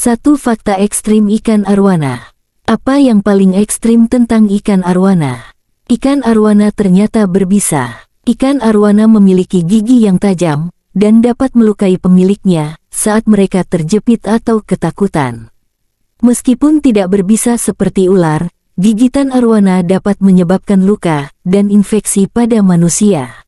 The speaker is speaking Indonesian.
Satu fakta ekstrim ikan arwana. Apa yang paling ekstrim tentang ikan arwana? Ikan arwana ternyata berbisa. Ikan arwana memiliki gigi yang tajam dan dapat melukai pemiliknya saat mereka terjepit atau ketakutan. Meskipun tidak berbisa seperti ular, gigitan arwana dapat menyebabkan luka dan infeksi pada manusia.